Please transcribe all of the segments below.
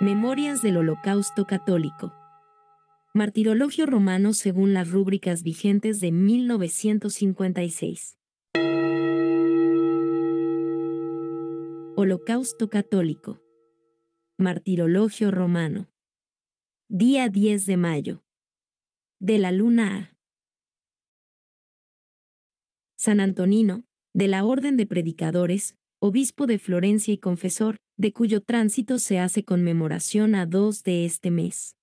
Memorias del Holocausto Católico. Martirologio romano según las rúbricas vigentes de 1956. Holocausto Católico. Martirologio romano. Día 10 de mayo. De la luna A. San Antonino, de la Orden de Predicadores, obispo de Florencia y confesor, de cuyo tránsito se hace conmemoración a dos de este mes.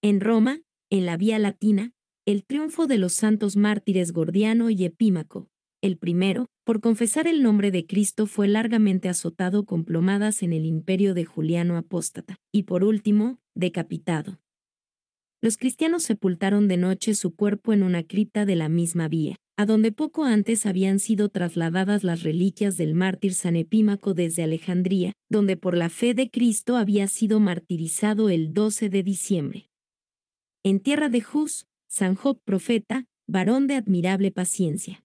En Roma, en la Vía Latina, el triunfo de los santos mártires Gordiano y Epímaco. El primero, por confesar el nombre de Cristo, fue largamente azotado con plomadas en el imperio de Juliano Apóstata, y por último, decapitado. Los cristianos sepultaron de noche su cuerpo en una cripta de la misma vía a donde poco antes habían sido trasladadas las reliquias del mártir San Epímaco desde Alejandría, donde por la fe de Cristo había sido martirizado el 12 de diciembre. En tierra de Jus, San Job profeta, varón de admirable paciencia.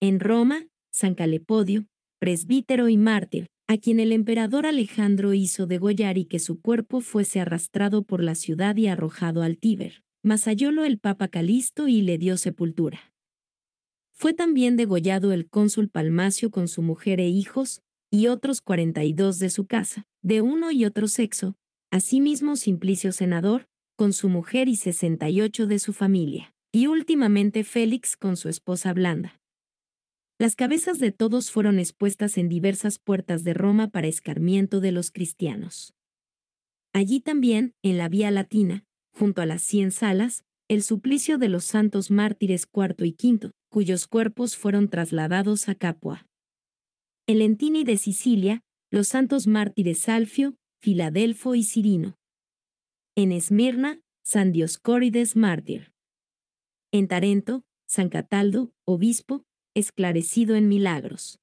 En Roma, San Calepodio, presbítero y mártir, a quien el emperador Alejandro hizo degollar y que su cuerpo fuese arrastrado por la ciudad y arrojado al Tíber. mas hallólo el Papa Calisto y le dio sepultura. Fue también degollado el cónsul Palmacio con su mujer e hijos, y otros 42 de su casa, de uno y otro sexo, asimismo Simplicio Senador, con su mujer y 68 de su familia, y últimamente Félix con su esposa Blanda. Las cabezas de todos fueron expuestas en diversas puertas de Roma para escarmiento de los cristianos. Allí también, en la Vía Latina, junto a las cien salas, el suplicio de los santos mártires cuarto y quinto, cuyos cuerpos fueron trasladados a Capua. En de Sicilia, los santos mártires Alfio, Filadelfo y Cirino. En Esmirna, San Dioscórides mártir. En Tarento, San Cataldo, obispo, esclarecido en milagros.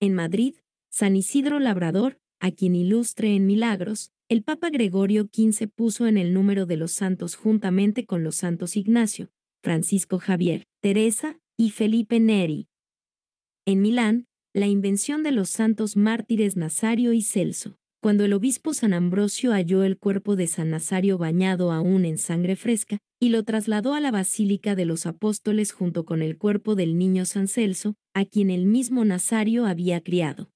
En Madrid, San Isidro Labrador, a quien ilustre en milagros, el Papa Gregorio XV puso en el número de los santos juntamente con los santos Ignacio, Francisco Javier, Teresa y Felipe Neri. En Milán, la invención de los santos mártires Nazario y Celso. Cuando el obispo San Ambrosio halló el cuerpo de San Nazario bañado aún en sangre fresca, y lo trasladó a la Basílica de los Apóstoles junto con el cuerpo del niño San Celso, a quien el mismo Nazario había criado.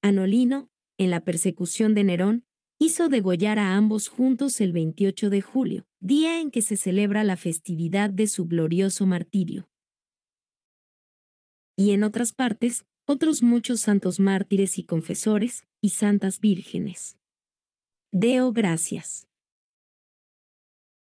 Anolino, en la persecución de Nerón, hizo degollar a ambos juntos el 28 de julio, día en que se celebra la festividad de su glorioso martirio. Y en otras partes, otros muchos santos mártires y confesores, y santas vírgenes. Deo gracias.